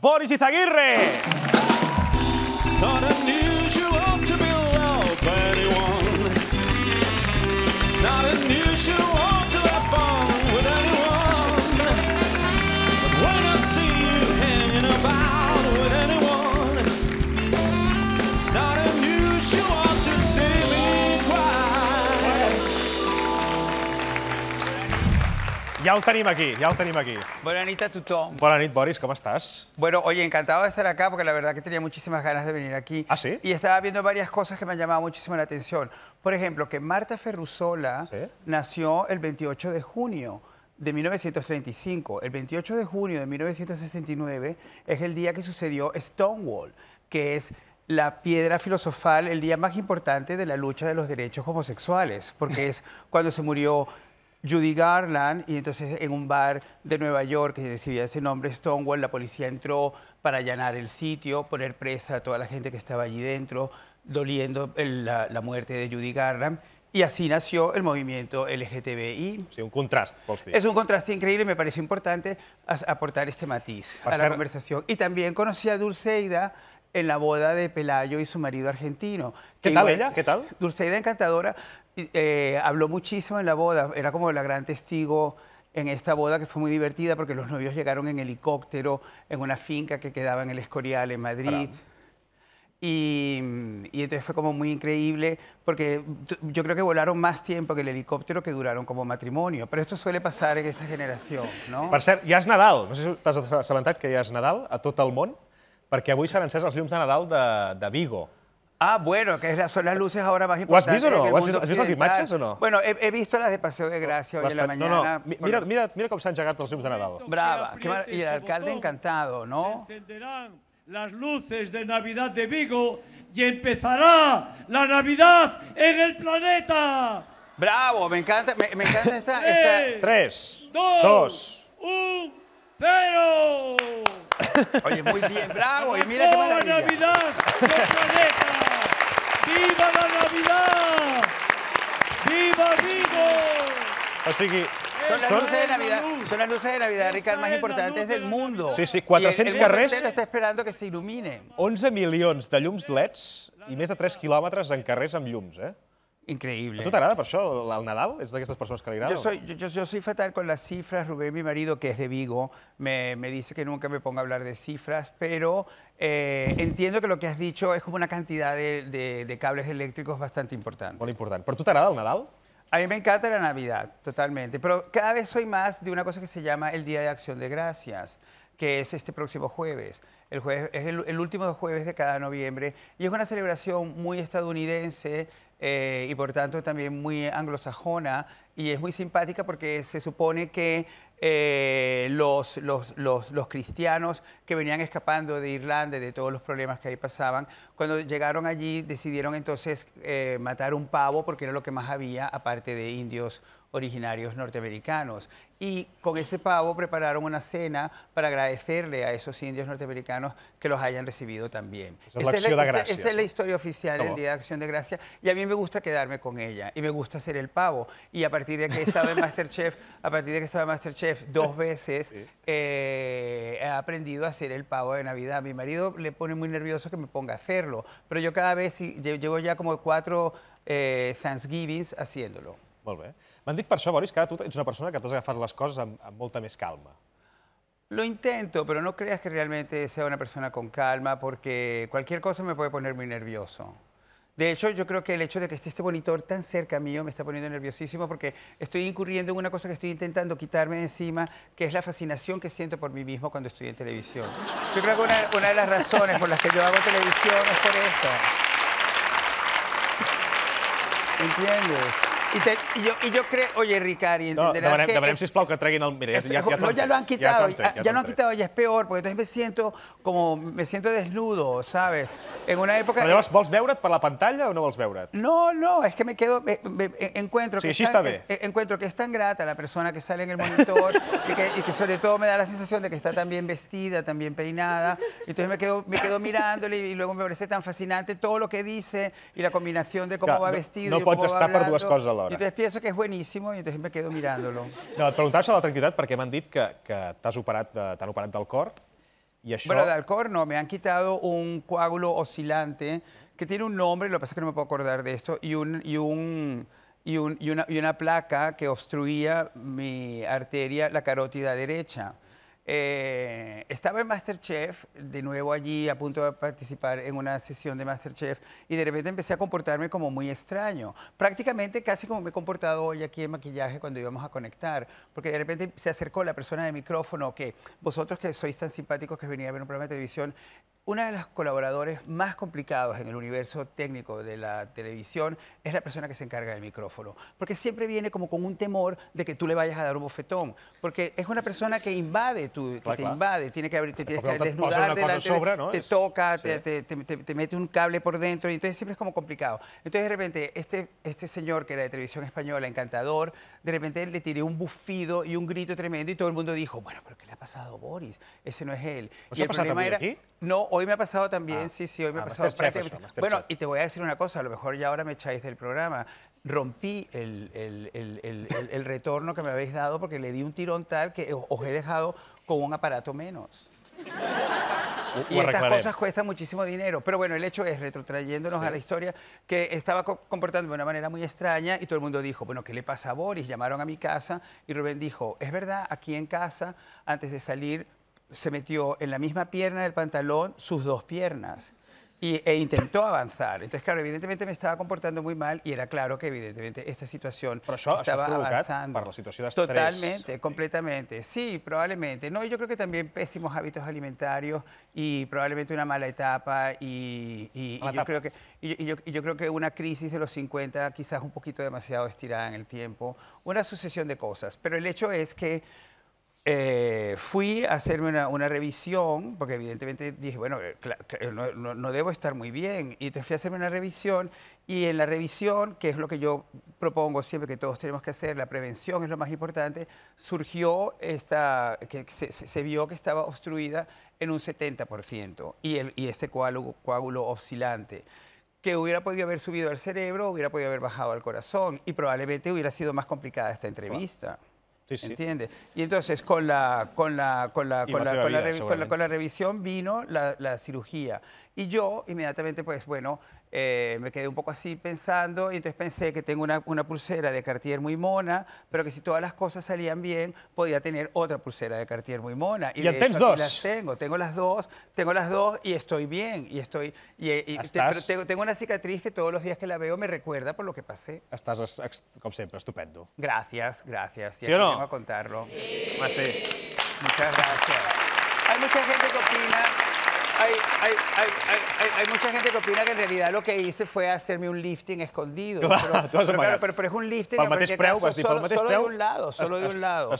Boris Izaguirre. Ya lo tenemos aquí, ya lo tenemos aquí. a Boris, ¿cómo estás? Bueno, oye, encantado de estar acá porque la verdad que tenía muchísimas ganas de venir aquí. ¿Ah, sí? Y estaba viendo varias cosas que me han llamado muchísimo la atención. Por ejemplo, que Marta Ferrusola nació el 28 de junio de 1935. El 28 de junio de 1969 es el día que sucedió Stonewall, que es la piedra filosofal, el día más importante de la lucha de los derechos homosexuales, porque es cuando se murió Judy Garland y entonces en un bar de Nueva York que recibía ese nombre Stonewall, la policía entró para allanar el sitio, poner presa a toda la gente que estaba allí dentro, doliendo la, muerte de Judy Garland. Y así nació el movimiento LGTBI. Sí, un contraste. Es un contraste increíble, me parece importante aportar este matiz a la conversación. Y también conocí a Dulceida, en la boda de Pelayo y su marido argentino. ¿Qué tal ella? ¿Qué tal? Dulceida encantadora. Eh, habló muchísimo en la boda, era como la gran testigo en esta boda que fue muy divertida porque los novios llegaron en helicóptero en una finca que quedaba en el Escorial, en Madrid. Mm, y, entonces fue como muy increíble porque yo creo que volaron más tiempo que el helicóptero que duraron como matrimonio. Pero esto suele pasar en esta generación, no? Per cert, ja Nadal. No sé si que ya has Nadal a todo el món, perquè avui s'han encès els llums de Nadal de, de Vigo. Ah, bueno, que son las luces ahora más importantes. ¿Has visto, no? ¿Has visto, has visto o no? Bueno, he, visto las de Paseo de Gracia hoy en la mañana. No, Mira, mira, mira han se han los llums de Nadal. Brava, y el alcalde encantado, ¿no? Se encenderán las luces de Navidad de Vigo y empezará la Navidad en el planeta. Bravo, me encanta, me, encanta esta, Tres, dos, dos. cero. Oye, muy bien, bravo, y mira qué maravilla. Navidad planeta. ¡Viva la Navidad! ¡Viva Vigo! O sigui, són les, luces de Navidad, son las luces de Navidad, Ricard, más importants del mundo. Sí, sí, 400 I el, carrers... està esperant que s'il·luminen. 11 milions de llums LEDs i més de 3 quilòmetres en carrers amb llums, eh? Increíble. ¿Tú te por eso, el Nadal? de que Yo soy, yo, soy fatal con las cifras. Rubén, mi marido, que es de Vigo, me, dice que nunca me ponga a hablar de cifras, pero eh, entiendo que lo que has dicho es como una cantidad de, cables eléctricos bastante importante. ¿Pero tú te tu t'agrada el Nadal? A mí me encanta la Navidad, totalmente, pero cada vez soy más de una cosa que se llama el Día de Acción de Gracias, que es este próximo jueves. El jueves es el, último jueves de cada noviembre y es una celebración muy estadounidense eh, y por tanto también muy anglosajona y es muy simpática porque se supone que eh, los, cristianos que venían escapando de Irlanda de todos los problemas que ahí pasaban, cuando llegaron allí decidieron entonces eh, matar un pavo porque era lo que más había aparte de indios originarios norteamericanos. Y con ese pavo prepararon una cena para agradecerle a esos indios norteamericanos que los hayan recibido también. Esa es la, historia oficial del Día de Acción de Gracia y a mí me gusta quedarme con ella y me gusta hacer el pavo. Y a partir de que estaba en Masterchef, a partir de que estaba en Masterchef dos veces, eh, he aprendido a hacer el pavo de Navidad. Mi marido le pone muy nervioso que me ponga a hacerlo, pero yo cada vez llevo ya como cuatro eh, Thanksgivings haciéndolo. Molt bé. M'han per que ara tu una persona que t'has agafat les coses amb, amb molta calma. Lo intento, pero no creas que realmente sea una persona con calma, porque cualquier cosa me puede poner muy nervioso. De hecho, yo creo que el hecho de que esté este monitor tan cerca mío me está poniendo nerviosísimo porque estoy incurriendo en una cosa que estoy intentando quitarme de encima, que es la fascinación que siento por mí mismo cuando estoy en televisión. Yo creo que una, de las razones por las que yo hago televisión es por eso. ¿Entiendes? Y yo creo, jo, Oye, Ricari, entenderás no, que... es, que treguin ya, no, ya lo han quitado, ya, es peor, porque entonces me siento como... Me siento desnudo, ¿sabes? En una época... Però llavors, vols veure't per la pantalla o no vols veure't? No, no, es que me quedo... encuentro, sí, que es, encuentro que es tan grata la persona que sale en el monitor y, que, sobre todo me da la sensación de que está tan bien vestida, tan bien peinada. Entonces me quedo, me quedo mirándole y, luego me parece tan fascinante todo lo que dice y la combinación de cómo va vestido no, no cómo va hablando. alhora. Entonces pienso que es buenísimo y entonces me quedo mirándolo. No, et preguntava això de la tranquil·litat perquè m'han dit que, que t'han operat, t'han operat del cor y això... Bueno, del cor no, me han quitado un coágulo oscilante que tiene un nombre, lo que pasa es que no me puedo acordar de esto, y, un, y, un, y, un, y, una, y una placa que obstruía mi arteria, la carótida derecha. Eh, estaba en Masterchef, de nuevo allí a punto de participar en una sesión de Masterchef y de repente empecé a comportarme como muy extraño, prácticamente casi como me he comportado hoy aquí en maquillaje cuando íbamos a conectar, porque de repente se acercó la persona de micrófono que vosotros que sois tan simpáticos que venía a ver un programa de televisión, una de las colaboradores más complicados en el universo técnico de la televisión es la persona que se encarga del micrófono, porque siempre viene como con un temor de que tú le vayas a dar un bofetón, porque es una persona que invade, tu, te invade, tiene que abrir, te tienes que desnudar, ¿no? te, toca, te, mete un cable por dentro, y entonces siempre es como complicado. Entonces de repente este, este, señor que era de televisión española, encantador, de repente le tiré un bufido y un grito tremendo y todo el mundo dijo, bueno, pero ¿qué le ha pasado a Boris? Ese no es él. ¿No y el problema aquí? No, hoy me ha pasado también, ah. sí, sí, hoy me ha ah, pasado. bueno, y te voy a decir una cosa, a lo mejor ya ahora me echáis del programa. Rompí el, retorno que me habéis dado porque le di un tirón tal que os he dejado con un aparato menos. Y estas cosas cuestan muchísimo dinero. Pero bueno, el hecho es, retrotrayéndonos a la historia, que estaba comportando de una manera muy extraña y todo el mundo dijo, bueno, ¿qué le pasa a Boris? Llamaron a mi casa y Rubén dijo, es verdad, aquí en casa, antes de salir, se metió en la misma pierna del pantalón sus dos piernas. Y, e intentó avanzar. Entonces, claro, evidentemente me estaba comportando muy mal y era claro que, evidentemente, esta situación estaba avanzando. la Totalmente, completamente. Sí, probablemente. No, yo creo que también pésimos hábitos alimentarios y probablemente una mala etapa y, y, yo creo que yo, yo, creo que una crisis de los 50 quizás un poquito demasiado estirada en el tiempo, una sucesión de cosas. Pero el hecho es que eh, fui a hacerme una, revisión, porque evidentemente dije, bueno, eh, eh, no, debo estar muy bien. Y entonces fui a hacerme una revisión y en la revisión, que es lo que yo propongo siempre que todos tenemos que hacer, la prevención es lo más importante, surgió esta, que se, vio que estaba obstruida en un 70% y, el, y ese coágulo, coágulo oscilante que hubiera podido haber subido al cerebro, hubiera podido haber bajado al corazón y probablemente hubiera sido más complicada esta entrevista. Sí, sí. entiende Y entonces con la, con la, con la, con la, con la, con la, revisión vino la, la cirugía. Y yo inmediatamente, pues bueno, eh, me quedé un poco así pensando y entonces pensé que tengo una, una, pulsera de Cartier muy mona, pero que si todas las cosas salían bien, podía tener otra pulsera de Cartier muy mona. Y, las tengo, tengo las dos, tengo las dos y estoy bien. Y estoy, y, ah, tengo, tengo, una cicatriz que todos los días que la veo me recuerda por lo que pasé. Estás, como siempre, estupendo. Gracias, gracias. yo ¿Sí o no? a contarlo. Ah, sí. Así. Muchas gracias. Hay mucha gente que opina hay, hay, hay, hay, mucha gente que opina que en realidad lo que hice fue hacerme un lifting escondido. Claro, pero, pero, es un lifting escondido. preu, caso, solo, de un lado, solo de un lado.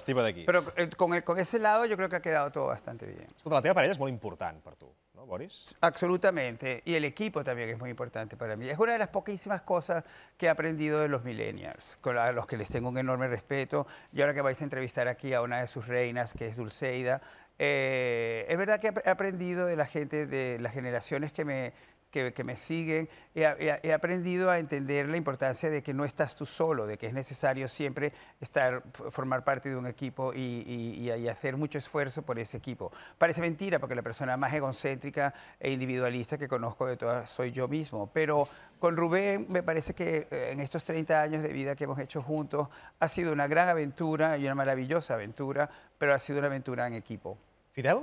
Pero eh, con, con ese lado yo creo que ha quedado todo bastante bien. Escolta, la teva parella es muy importante para tú. Boris? Absolutamente. Y el equipo también es muy importante para mí. Es una de las poquísimas cosas que he aprendido de los millennials, con los que les tengo un enorme respeto. Y ahora que vais a entrevistar aquí a una de sus reinas, que es Dulceida, eh, es verdad que he aprendido de la gente, de las generaciones que me, que, me siguen, he, aprendido a entender la importancia de que no estás tú solo, de que es necesario siempre estar, formar parte de un equipo y, hacer mucho esfuerzo por ese equipo. Parece mentira, porque la persona más egocéntrica e individualista que conozco de todas soy yo mismo, pero con Rubén me parece que eh, en estos 30 años de vida que hemos hecho juntos ha sido una gran aventura y una maravillosa aventura, pero ha sido una aventura en equipo. Fidel.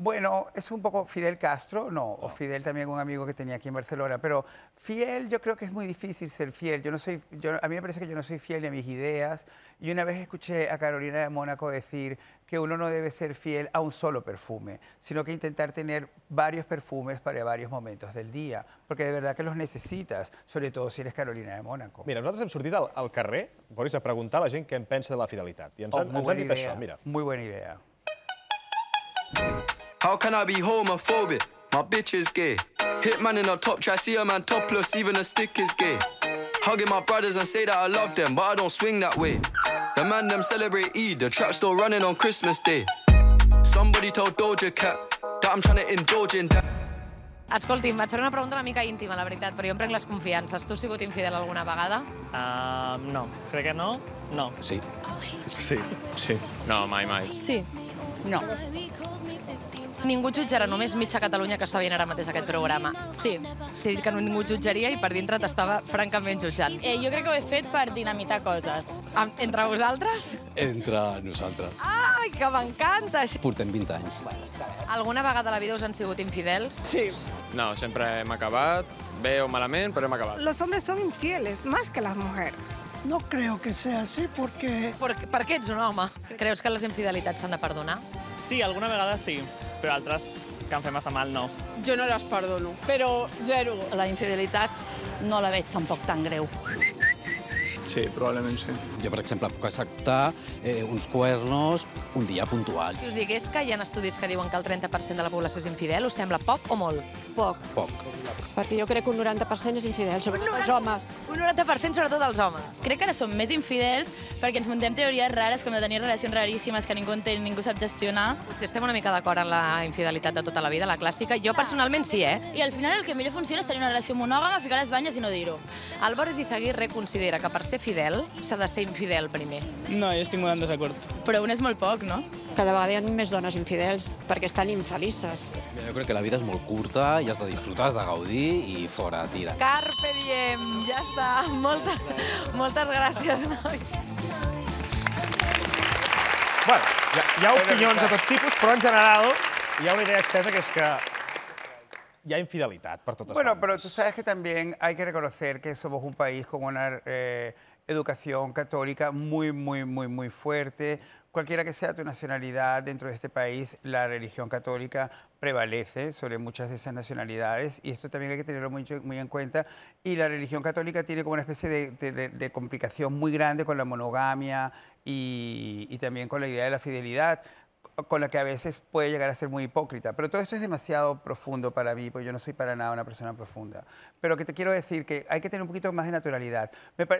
Bueno, es un poco Fidel Castro, no, o Fidel también un amigo que tenía aquí en Barcelona, pero fiel yo creo que es muy difícil ser fiel. Yo no soy, a mí me parece que yo no soy fiel a mis ideas. Y una vez escuché a Carolina de Mónaco decir que uno no debe ser fiel a un solo perfume, sino que intentar tener varios perfumes para varios momentos del día, porque de verdad que los necesitas, sobre todo si eres Carolina de Mónaco. Mira, nosotros hem al, al carrer, Boris, a preguntar a la gente què de la fidelidad, oh, mira. Muy buena idea. How can I be homophobic? My bitch is gay. Hitman in a top try, see a man topless, even a stick is gay. Hugging my brothers and say that I love them, but I don't swing that way. The man them celebrate Eid, the trap still running on Christmas Day. Somebody told Doja Cat that I'm trying to indulge in that. Escolti, et faré una pregunta una mica íntima, la veritat, però jo em prenc les confiances. Tu has sigut infidel alguna vegada? Uh, no. Crec que no. No. Sí. Sí. Sí. No, mai, mai. Sí. No. Ningú jutjarà, només mitja Catalunya que està veient ara mateix aquest programa. Sí. T'he dit que no ningú jutjaria i per dintre t'estava francament jutjant. Eh, jo crec que ho he fet per dinamitar coses. entre vosaltres? Entre nosaltres. Ai, que m'encanta! Portem 20 anys. Alguna vegada a la vida us han sigut infidels? Sí. No, sempre hem acabat, bé o malament, però hem acabat. Los hombres son infieles, más que las mujeres. No creo que sea así, porque... per perquè ets un home. Creus que les infidelitats s'han de perdonar? Sí, alguna vegada sí però altres que em fer massa mal, no. Jo no les perdono, però zero. La infidelitat no la veig tampoc tan greu. Sí, probablement sí. Jo, per exemple, puc acceptar eh, uns cuernos un dia puntual. Si us digués que hi ha estudis que diuen que el 30% de la població és infidel, us sembla poc o molt? Poc. Poc. Perquè jo crec que un 90% és infidel, sobretot 90, els homes. Un 90% sobretot els homes. Crec que ara som més infidels perquè ens muntem teories rares, com de tenir relacions raríssimes que ningú entén, ningú sap gestionar. Potser estem una mica d'acord en la infidelitat de tota la vida, la clàssica. Jo personalment sí, eh? I al final el que millor funciona és tenir una relació monògama, ficar les banyes i no dir-ho. Álvaro Izaguirre considera que per ser fidel, s'ha de ser infidel primer. No, jo estic molt en desacord. Però un és molt poc, no? Cada vegada hi ha més dones infidels perquè estan infelices. Jo crec que la vida és molt curta i has de disfrutar, has de gaudir i fora, tira. Carpe diem, ja està. Molta, moltes gràcies, noi. Bueno, hi ha, hi ha opinions de tot tipus, però en general hi ha una idea extensa que és que y hay infidelidad por todas Bueno, bandas. pero tú sabes que también hay que reconocer que somos un país con una eh, educación católica muy, muy, muy, muy fuerte. Cualquiera que sea tu nacionalidad dentro de este país, la religión católica prevalece sobre muchas de esas nacionalidades y esto también hay que tenerlo muy, en cuenta. Y la religión católica tiene como una especie de, complicación muy grande con la monogamia y también con la idea de la fidelidad con la que a veces puede llegar a ser muy hipócrita. Pero todo esto es demasiado profundo para mí, porque yo no soy para nada una persona profunda. Pero que te quiero decir que hay que tener un poquito más de naturalidad.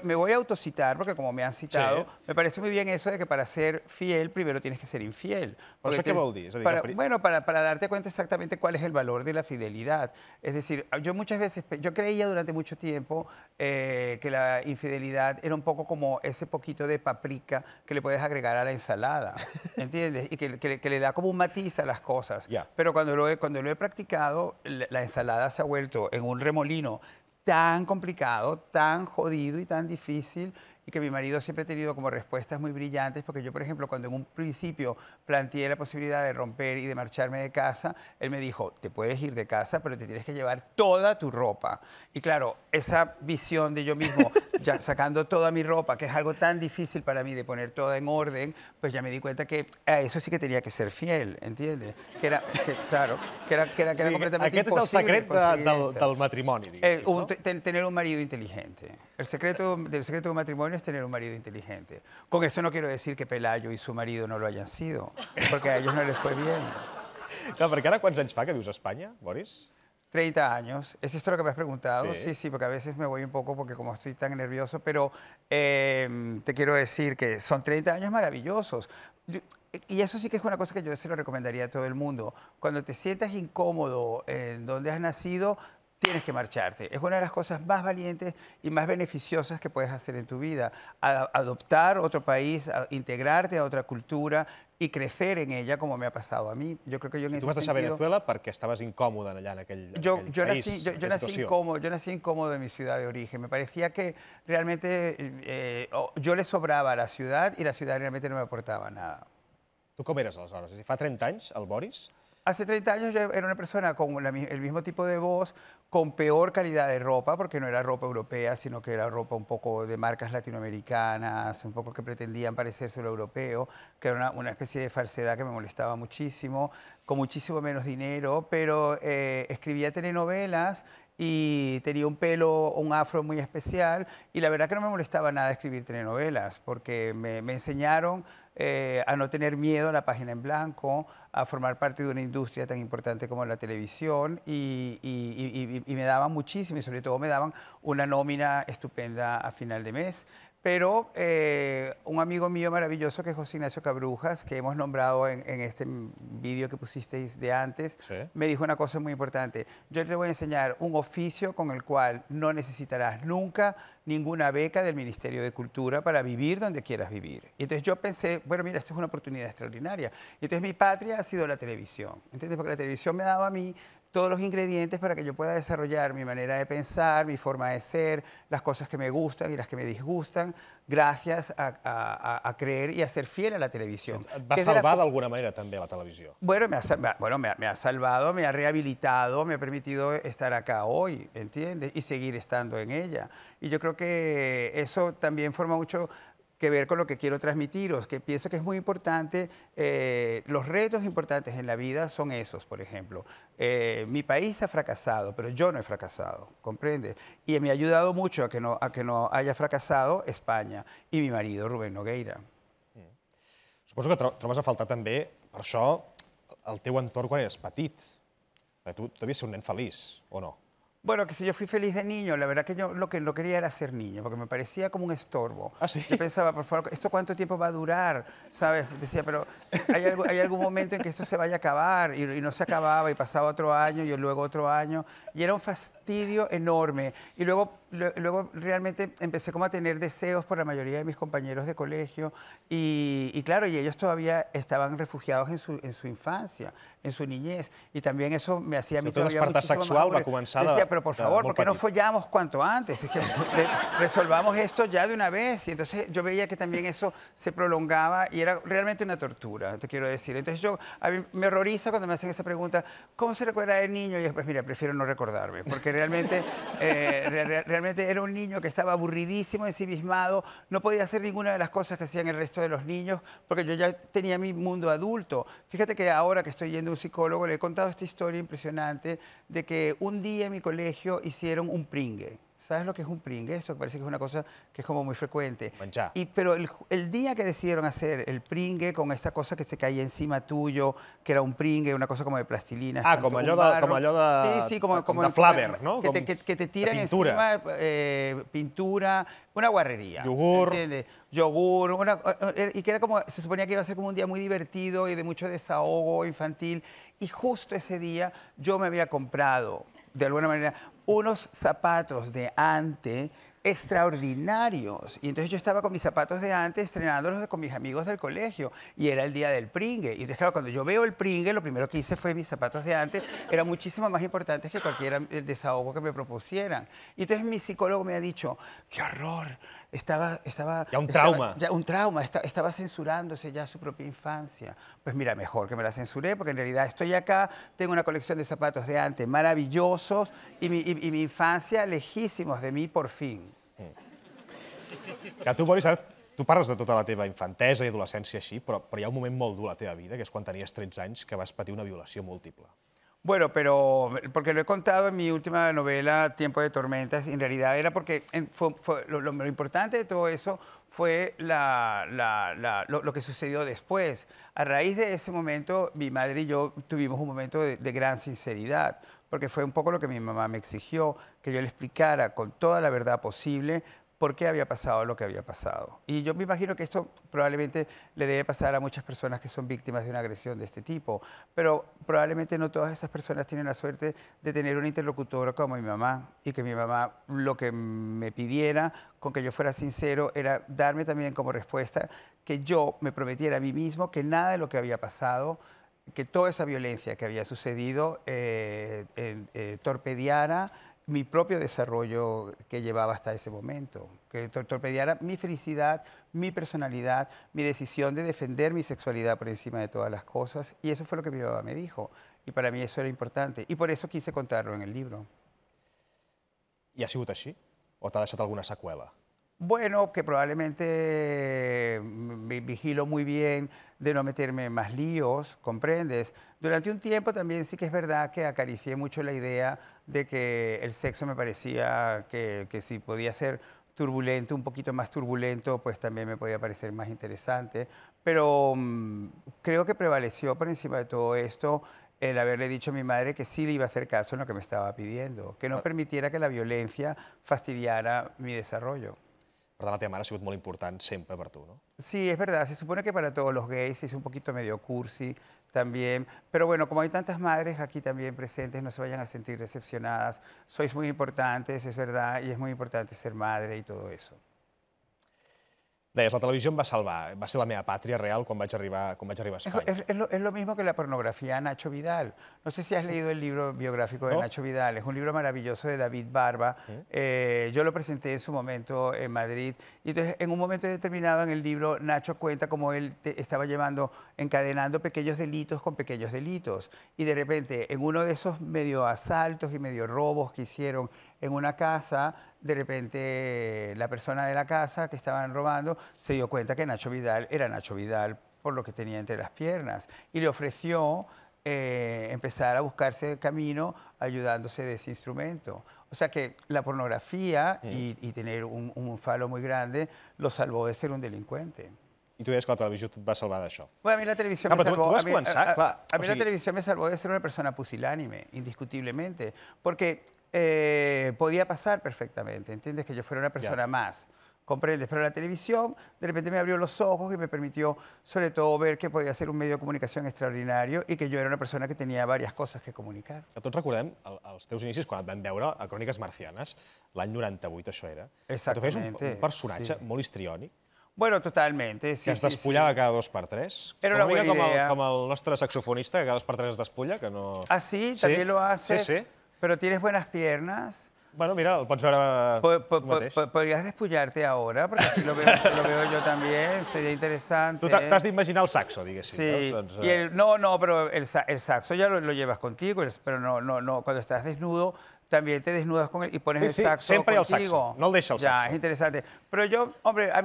Me, voy a autocitar, porque como me han citado, me parece muy bien eso de que para ser fiel primero tienes que ser infiel. ¿Por eso bueno, para, para darte cuenta exactamente cuál es el valor de la fidelidad. Es decir, yo muchas veces, yo creía durante mucho tiempo eh, que la infidelidad era un poco como ese poquito de paprika que le puedes agregar a la ensalada, ¿entiendes? Y que que le da como un matiz a las cosas. Pero cuando lo, he, cuando lo he practicado, la ensalada se ha vuelto en un remolino tan complicado, tan jodido y tan difícil que mi marido siempre ha tenido como respuestas muy brillantes, porque yo, por ejemplo, cuando en un principio planteé la posibilidad de romper y de marcharme de casa, él me dijo, te puedes ir de casa, pero te tienes que llevar toda tu ropa. Y claro, esa visión de yo mismo, ya sacando toda mi ropa, que es algo tan difícil para mí de poner toda en orden, pues ya me di cuenta que a eso sí que tenía que ser fiel, ¿entiendes? Que era, claro, que era, que era, completamente aquest Aquest el secreto del, matrimonio? Eh, tener un marido inteligente. El secreto del secreto del matrimonio tener un marido inteligente. Con esto no quiero decir que Pelayo y su marido no lo hayan sido, porque a ellos no les fue bien. No, qué ahora cuántos años fa que vives a España, Boris? 30 años. ¿Es esto lo que me has preguntado? Sí. sí, porque a veces me voy un poco porque como estoy tan nervioso, pero em, te quiero decir que son 30 años maravillosos. y eso sí que es una cosa que yo se lo recomendaría a todo el mundo. Cuando te sientas incómodo en donde has nacido, tienes que marcharte. Es una de las cosas más valientes y más beneficiosas que puedes hacer en tu vida. adoptar otro país, integrarte a otra cultura y crecer en ella como me ha pasado a mí. Yo creo que yo en ese vas a Venezuela porque estabas incómoda allá en aquel, yo, yo nací, yo, incómodo, yo en mi ciudad de origen. Me parecía que realmente eh, yo le sobraba a la ciudad y la ciudad realmente no me aportaba nada. ¿Tú cómo eres aleshores? Fa 30 años, al Boris, Hace 30 años yo era una persona con el mismo tipo de voz, con peor calidad de ropa, porque no era ropa europea, sino que era ropa un poco de marcas latinoamericanas, un poco que pretendían parecerse a lo europeo, que era una, especie de falsedad que me molestaba muchísimo, con muchísimo menos dinero, pero eh, escribía telenovelas y tenía un pelo, un afro muy especial y la verdad que no me molestaba nada escribir telenovelas porque me, me enseñaron eh, a no tener miedo a la página en blanco, a formar parte de una industria tan importante como la televisión y, y, y me daban muchísimo y sobre todo me daban una nómina estupenda a final de mes. Pero eh, un amigo mío maravilloso que es José Ignacio Cabrujas, que hemos nombrado en, este vídeo que pusisteis de antes, me dijo una cosa muy importante. Yo te voy a enseñar un oficio con el cual no necesitarás nunca ninguna beca del Ministerio de Cultura para vivir donde quieras vivir. Y entonces yo pensé, bueno, mira, esta es una oportunidad extraordinaria. Y entonces mi patria ha sido la televisión, ¿entiendes? Porque la televisión me ha dado a mí todos los ingredientes para que yo pueda desarrollar mi manera de pensar, mi forma de ser, las cosas que me gustan y las que me disgustan, gracias a, creer y a ser fiel a la televisión. ¿Va salvar de alguna manera también la televisión? Bueno, me ha, bueno me, me ha salvado, me ha rehabilitado, me ha permitido estar acá hoy, ¿entiendes? Y seguir estando en ella. Y yo creo que eso también forma mucho que ver con lo que quiero transmitiros, que pienso que es muy importante, eh, los retos importantes en la vida son esos, por ejemplo. Eh, mi país ha fracasado, pero yo no he fracasado, ¿comprende? Y me ha ayudado mucho a que no, a que no haya fracasado España y mi marido, Rubén Nogueira. Mm. Supongo que te vas a faltar también, por eso, al teu entorn quan eres petit. Eh, tu devies ser un nen o no? Bueno, que si yo fui feliz de niño, la verdad que yo lo que no quería era ser niño, porque me parecía como un estorbo. ¿Ah, sí? Yo pensaba, por favor, ¿esto cuánto tiempo va a durar? ¿Sabes? Decía, pero hay, algún momento en que esto se vaya a acabar, y, y, no se acababa, y pasaba otro año, y luego otro año, y era un fastidio enorme. Y luego, luego realmente empecé como a tener deseos por la mayoría de mis compañeros de colegio. Y, claro, y ellos todavía estaban refugiados en su, en su infancia, en su niñez. Y también eso me hacía a mí sexual, Decía, pero por favor, ¿por qué no follamos cuanto antes? Es que resolvamos esto ya de una vez. Y entonces yo veía que también eso se prolongaba y era realmente una tortura, te quiero decir. Entonces yo, a mí me horroriza cuando me hacen esa pregunta, ¿cómo se recuerda el niño? Y después, pues, mira, prefiero no recordarme, porque realmente, eh, realmente era un niño que estaba aburridísimo, ensimismado, no podía hacer ninguna de las cosas que hacían el resto de los niños, porque yo ya tenía mi mundo adulto. Fíjate que ahora que estoy yendo a un psicólogo, le he contado esta historia impresionante de que un día en mi colegio hicieron un pringue. ¿Sabes lo que es un pringue? Eso parece que es una cosa que es como muy frecuente. Y, pero el, día que decidieron hacer el pringue con esta cosa que se caía encima tuyo, que era un pringue, una cosa como de plastilina. Ah, como ayuda como Sí, sí, como... como el, ¿no? Que te, tiran encima eh, pintura, una guarrería. Yogur. Yogur. Eh, eh, y que era como... Se suponía que iba a ser como un día muy divertido y de mucho desahogo infantil. Y justo ese día yo me había comprado de alguna manera unos zapatos de ante extraordinarios. Y entonces yo estaba con mis zapatos de antes, estrenándolos con mis amigos del colegio, y era el día del pringue. Y entonces, claro, cuando yo veo el pringue, lo primero que hice fue mis zapatos de antes, Era muchísimo más importantes que cualquier eh, desahogo que me propusieran. Y entonces mi psicólogo me ha dicho, qué horror, estaba, estaba... Ya un trauma. Estaba, ya un trauma, está, estaba censurándose ya su propia infancia. Pues mira, mejor que me la censuré, porque en realidad estoy acá, tengo una colección de zapatos de antes maravillosos y mi, y, y mi infancia lejísimos de mí por fin. ya mm. Que Boris, ara tu parles de tota la teva infantesa i adolescència així, però, però hi ha un moment molt dur a la teva vida, que és quan tenies 13 anys que vas patir una violació múltiple. Bueno, pero porque lo he contado en mi última novela, Tiempo de Tormentas, en realidad era porque lo, lo, importante de todo eso fue lo, que sucedió después. A raíz de ese momento, mi madre y yo tuvimos un momento de gran sinceridad, porque fue un poco lo que mi mamá me exigió, que yo le explicara con toda la verdad posible por qué había pasado lo que había pasado. Y yo me imagino que esto probablemente le debe pasar a muchas personas que son víctimas de una agresión de este tipo, pero probablemente no todas esas personas tienen la suerte de tener un interlocutor como mi mamá y que mi mamá lo que me pidiera con que yo fuera sincero era darme también como respuesta que yo me prometiera a mí mismo que nada de lo que había pasado que toda esa violencia que había sucedido eh, eh torpedeara mi propio desarrollo que llevaba hasta ese momento, que torpedeara mi felicidad, mi personalidad, mi decisión de defender mi sexualidad por encima de todas las cosas. Y eso fue lo que mi papá me dijo. Y para mí eso era importante. Y por eso quise contarlo en el libro. ¿Y ha sido así? O ha dejado alguna secuela? Bueno, que probablemente mm, vigilo muy bien de no meterme en más líos, ¿comprendes? Durante un tiempo también sí que es verdad que acaricié mucho la idea de que el sexo me parecía que, si podía ser turbulento, un poquito más turbulento, pues también me podía parecer más interesante. Pero mm, creo que prevaleció por encima de todo esto el haberle dicho a mi madre que sí le iba a hacer caso en lo que me estaba pidiendo, que no ah. permitiera que la violencia fastidiara mi desarrollo la teva es ha sigut molt important sempre per ¿no? Sí, es verdad. Se supone que para todos los gays es un poquito medio cursi también. Pero bueno, como hay tantas madres aquí también presentes, no se vayan a sentir decepcionadas. Sois muy importantes, es verdad, y es muy importante ser madre y todo eso la televisión em va salvar, va ser la meva patria real con vaig arriba, Es, lo, mismo que la pornografía Nacho Vidal. No sé si has leído el libro biográfico de Nacho Vidal, es un libro maravilloso de David Barba. Eh, yo lo presenté en su momento en Madrid. Y entonces, en un momento determinado en el libro, Nacho cuenta cómo él estaba llevando, encadenando pequeños delitos con pequeños delitos. Y de repente, en uno de esos medio asaltos y medio robos que hicieron en una casa, de repente la persona de la casa que estaban robando se dio cuenta que Nacho Vidal era Nacho Vidal por lo que tenía entre las piernas y le ofreció eh, empezar a buscarse el camino ayudándose de ese instrumento. O sea que la pornografía y, tener un, falo muy grande lo salvó de ser un delincuente. Y tú deies que la televisió te va a salvar la me salvó... a, mí ah, A, la televisión me salvó de ser una persona pusilánime, indiscutiblemente, porque eh, podía pasar perfectamente, ¿entiendes? Que yo fuera una persona ya. más. Comprendes, pero la televisión de repente me abrió los ojos y me permitió sobre todo ver que podía ser un medio de comunicación extraordinario y que jo era una persona que tenia varias cosas que comunicar. A tots recordem el, els teus inicis quan et van veure a Cròniques Marcianes, l'any 98 això era. Exactament. Tu feies un, un personatge sí. molt histriònic. Bueno, totalmente, eh, sí. Que es despullava sí, sí. cada dos per tres. Era una, una buena idea. Com el, com el nostre saxofonista, que cada dos per tres es despulla, que no... Ah, sí? sí? També lo haces? Sí, sí. Pero tienes buenas piernas. Bueno, mira, podrías despullarte ahora, porque lo veo, yo también, sería interesante. Tú de imaginar el saxo, dices. Sí, eh, no, no, pero el, saxo ya lo, llevas contigo, pero no, no, no, cuando estás desnudo también te desnudas con él y pones el saxo siempre el saxo, no el deja el saxo. Ya, es interesante. Pero yo, hombre, a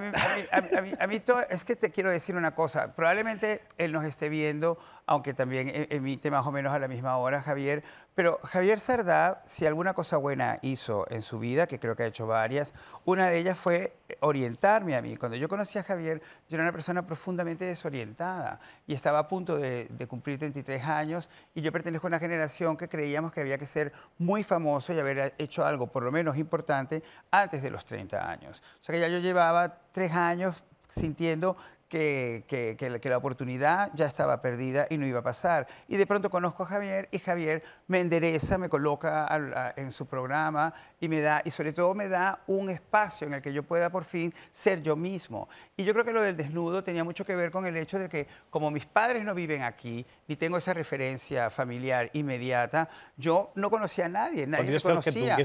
a es que te quiero decir una cosa, probablemente él nos esté viendo aunque también e-, emite más o menos a la misma hora Javier. Pero Javier Sardá, si alguna cosa buena hizo en su vida, que creo que ha hecho varias, una de ellas fue orientarme a mí. Cuando yo conocí a Javier, yo era una persona profundamente desorientada y estaba a punto de, de cumplir 33 años y yo pertenezco a una generación que creíamos que había que ser muy famoso y haber hecho algo por lo menos importante antes de los 30 años. O sea que ya yo llevaba tres años sintiendo que, la oportunidad ya estaba perdida y no iba a pasar. Y de pronto conozco a Javier y Javier me endereza, me coloca en su programa y me da, y sobre todo me da un espacio en el que yo pueda por fin ser yo mismo. Y yo creo que lo del desnudo tenía mucho que ver con el hecho de que como mis padres no viven aquí, ni tengo esa referencia familiar inmediata, yo no conocía a nadie, nadie me conocía.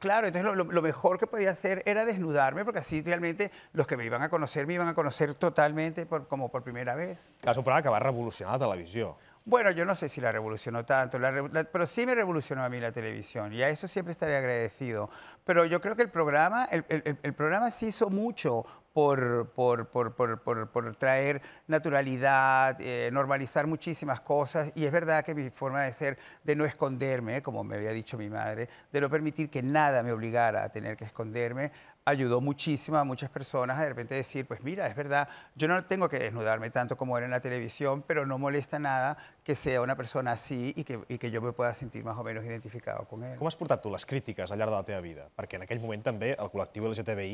Claro, entonces lo mejor que podía hacer era desnudarme porque así realmente los que me iban a conocer me iban a conocer totalmente como por primera vez. La programa que va a revolucionar la televisión. Bueno, yo no sé si la revolucionó tanto, pero sí me revolucionó a mí la televisión y a eso siempre estaré agradecido. Pero yo creo que el programa, el, programa se hizo mucho por, traer naturalidad, eh, normalizar muchísimas cosas y es verdad que mi forma de ser, de no esconderme, como me había dicho mi madre, de no permitir que nada me obligara a tener que esconderme, ayudó muchísimo a muchas personas a de repente decir, pues mira, es verdad, yo no tengo que desnudarme tanto como era en la televisión, pero no molesta nada que sea una persona así y que, y que yo me pueda sentir más o menos identificado con él. Com has portat tu les crítiques al llarg de la teva vida? Perquè en aquell moment també el col·lectiu LGTBI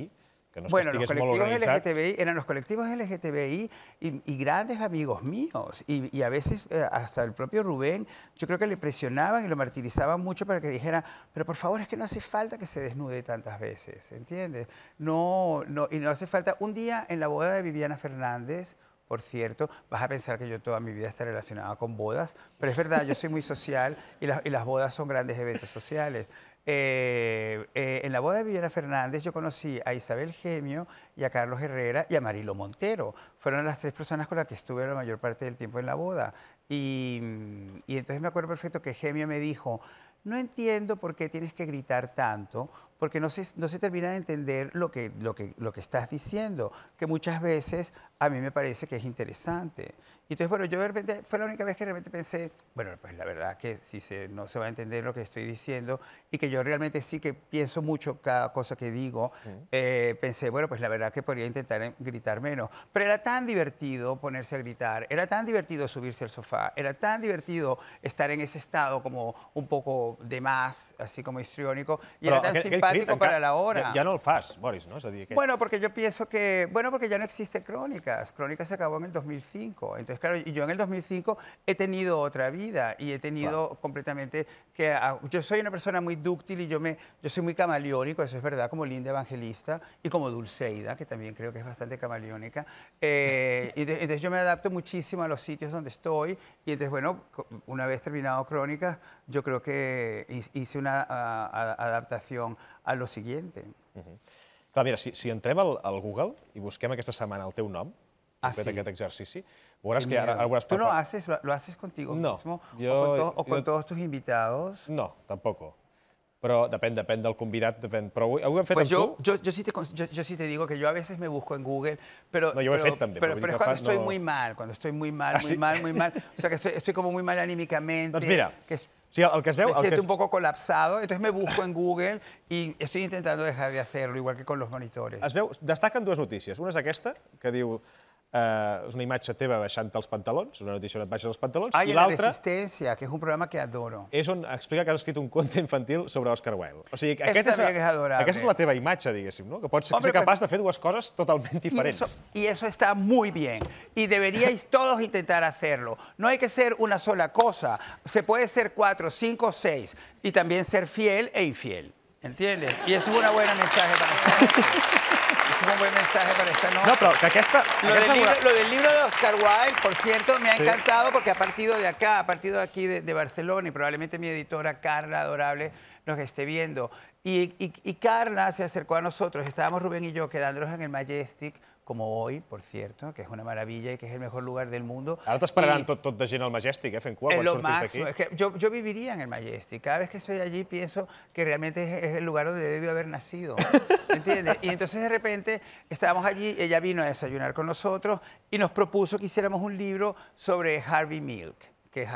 bueno, los colectivos LGTBI eran los colectivos LGTBI y, grandes amigos míos. Y, a veces eh, hasta el propio Rubén, yo creo que le presionaban y lo martirizaban mucho para que dijera, pero por favor es que no hace falta que se desnude tantas veces, ¿entiendes? No, no, y no hace falta. Un día en la boda de Viviana Fernández, por cierto, vas a pensar que yo toda mi vida está relacionada con bodas, pero es verdad, yo soy muy social y, y las bodas son grandes eventos sociales. Eh, eh, en la boda de Viviana Fernández yo conocí a Isabel Gemio y a Carlos Herrera y a Marilo Montero. Fueron las tres personas con las que estuve la mayor parte del tiempo en la boda. Y, mm, y entonces me acuerdo perfecto que Gemio me dijo, no entiendo por qué tienes que gritar tanto, porque no se, no se termina de entender lo que, lo, que, lo que estás diciendo, que muchas veces a mí me parece que es interesante. Y entonces, bueno, yo de repente, fue la única vez que realmente pensé, bueno, pues la verdad que si se, no se va a entender lo que estoy diciendo y que yo realmente sí que pienso mucho cada cosa que digo, eh, pensé, bueno, pues la verdad que podría intentar gritar menos. Pero era tan divertido ponerse a gritar, era tan divertido subirse al sofá, era tan divertido estar en ese estado como un poco de más, así como histriónico, y era tan simpático para la hora. Ya no el fas, Boris, no? Bueno, porque yo pienso que... Bueno, porque ya no existe Crónicas. Crónicas se acabó en el 2005. Entonces, claro, yo en el 2005 he tenido otra vida y he tenido completamente que... Ah, yo soy una persona muy dúctil y yo, me, yo soy muy camaleónico, eso es verdad, como Linda Evangelista y como Dulceida, que también creo que es bastante camaleónica. Eh, entonces, yo me adapto muchísimo a los sitios donde estoy y entonces, bueno, una vez terminado Crónicas, yo creo que hice una ah, adaptación a lo siguiente. Uh -huh. Clar, mira, si, si entrem al, al Google i busquem aquesta setmana el teu nom, ah, sí. aquest exercici, veuràs que ara, ara veuràs... Tu no haces, lo, lo haces contigo no, mismo yo, o con, to, o con yo... todos tus invitados. No, tampoco. Però depèn, depèn del convidat, depèn. Però avui, avui ho hem fet pues amb yo, tu? Yo, yo, sí te, yo, yo sí te digo que yo a veces me busco en Google, pero... No, yo pero, he fet també. Pero, pero, pero es cuando fa, estoy no... muy mal, cuando estoy muy mal, ¿Ah, muy sí? mal, muy mal. O sea, que estoy, estoy como muy mal anímicamente. Doncs mira, que es, Sí, el que es veu... Me siento que es... un poco colapsado, entonces me busco en Google y estoy intentando dejar de hacerlo, igual que con los monitores. Es veu, destaquen dues notícies. Una és aquesta, que diu eh, és una imatge teva baixant els pantalons, és una notícia on et baixes els pantalons. Ai, i la resistència, que és un programa que adoro. És on explica que has escrit un conte infantil sobre Oscar Wilde. O sigui, aquesta és, és aquesta és la teva imatge, diguéssim, no? que pots Hombre, ser capaç pero... de fer dues coses totalment diferents. I eso, y eso está muy bien. Y deberíais todos intentar hacerlo. No hay que ser una sola cosa. Se puede ser cuatro, cinco, seis. Y también ser fiel e infiel. ¿Entiendes? Y eso un una mensaje es un buen mensaje para esta noche. No, pero que está. Lo, del libro, lo del libro de Oscar Wilde, por cierto, me ha encantado porque ha partido de acá, ha partido de aquí de, Barcelona y probablemente mi editora Carla Adorable nos esté viendo. Y, y, y Carla se acercó a nosotros, estábamos Rubén y yo quedándonos en el Majestic como hoy, por cierto, que es una maravilla y que es el mejor lugar del mundo. Ahora para tanto todo de gente al Majestic, eh, Es que yo, yo viviría en el Majestic. Cada vez que estoy allí pienso que realmente es, el lugar donde debió haber nacido. ¿Entiendes? Y entonces de repente estábamos allí, ella vino a desayunar con nosotros y nos propuso que hiciéramos un libro sobre Harvey Milk, que es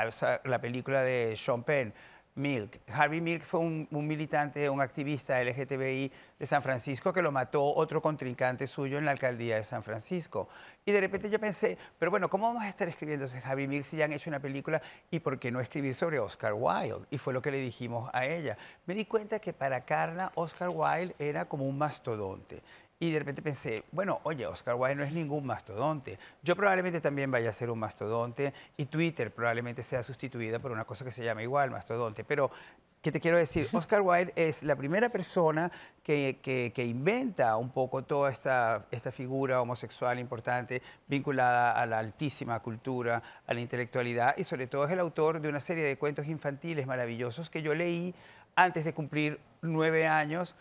la película de Sean Penn Milk. Harvey Milk fue un, militante, un activista LGTBI de San Francisco que lo mató otro contrincante suyo en la alcaldía de San Francisco. Y de repente yo pensé, pero bueno, ¿cómo vamos a estar escribiéndose Harvey Milk si ya han hecho una película? ¿Y por qué no escribir sobre Oscar Wilde? Y fue lo que le dijimos a ella. Me di cuenta que para Carla, Oscar Wilde era como un mastodonte. Y de repente pensé, bueno, oye, Oscar Wilde no es ningún mastodonte. Yo probablemente también vaya a ser un mastodonte y Twitter probablemente sea sustituida por una cosa que se llama igual mastodonte. Pero ¿Qué te quiero decir? Oscar Wilde es la primera persona que, que, inventa un poco toda esta, esta, figura homosexual importante vinculada a la altísima cultura, a la intelectualidad y sobre todo es el autor de una serie de cuentos infantiles maravillosos que yo leí antes de cumplir nueve años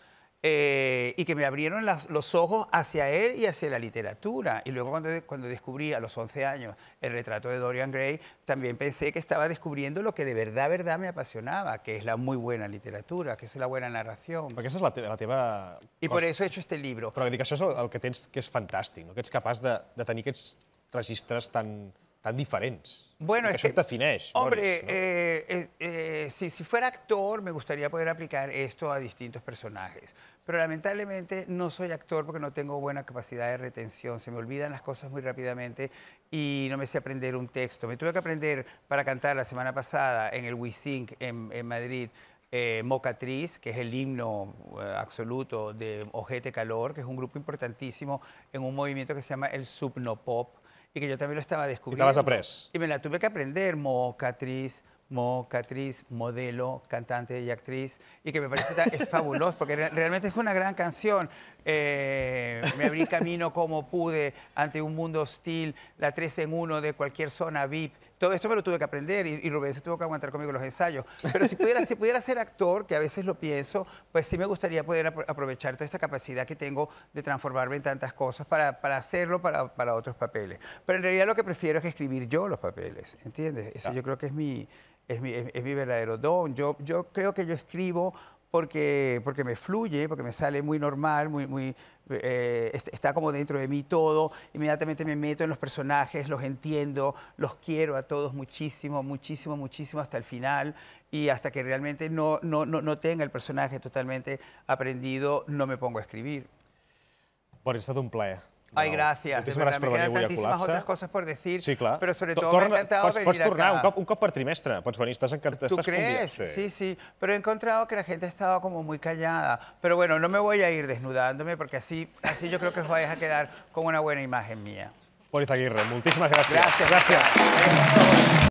eh, y que me abrieron las, los ojos hacia él y hacia la literatura. Y luego cuando, cuando descubrí a los 11 años el retrato de Dorian Gray, también pensé que estaba descubriendo lo que de verdad, verdad me apasionaba, que es la muy buena literatura, que es la buena narración. Porque esa es la, te la teva... Y por eso he hecho este libro. Però dic, això és el, el que tens que és fantàstic, no? que ets capaç de, de tenir aquests registres tan, tan diferentes. Bueno, excepto es Hombre, eh, eh, eh, si, fuera actor me gustaría poder aplicar esto a distintos personajes, pero lamentablemente no soy actor porque no tengo buena capacidad de retención, se me olvidan las cosas muy rápidamente y no me sé aprender un texto. Me tuve que aprender para cantar la semana pasada en el WeSync en, en Madrid Mocatriz, que es el himno absoluto de Ojete Calor, que es un grupo importantísimo en un movimiento que se llama el Subnopop, y que yo también lo estaba descubriendo. Estabas Y me la tuve que aprender, mocatriz, mocatriz, modelo, cantante y actriz, y que me parece es fabuloso, porque realmente es una gran canción. Eh, me abrí camino como pude ante un mundo hostil, la 3 en 1 de cualquier zona VIP. Todo esto me lo tuve que aprender y, y Rubén se tuvo que aguantar conmigo los ensayos. Pero si pudiera, si pudiera ser actor, que a veces lo pienso, pues sí me gustaría poder aprovechar toda esta capacidad que tengo de transformarme en tantas cosas para, para hacerlo para, para, otros papeles. Pero en realidad lo que prefiero es escribir yo los papeles, ¿entiendes? Eso yo creo que es mi, es mi, mi verdadero don. Yo, yo creo que yo escribo porque, porque me fluye, porque me sale muy normal, muy, muy, eh, está como dentro de mí todo, inmediatamente me meto en los personajes, los entiendo, los quiero a todos muchísimo, muchísimo, muchísimo hasta el final y hasta que realmente no, no, no, tenga el personaje totalmente aprendido, no me pongo a escribir. Bueno, ha estado un Playa. Ay, gracias, Moltíssimes gràcies per venir avui a Col·lapse. tantíssimes altres coses per sí, clar. però sobretot m'ha encantado pots, un cop, un cop trimestre, pues venir, estàs encantat. ¿Tú estás crees? Sí. sí, sí, pero he encontrado que la gente estaba como muy callada. Pero bueno, no me voy a ir desnudándome porque así, así yo creo que os vais a quedar con una buena imagen mía. Boris Aguirre, muchísimas gracias. Gracias. Gracias.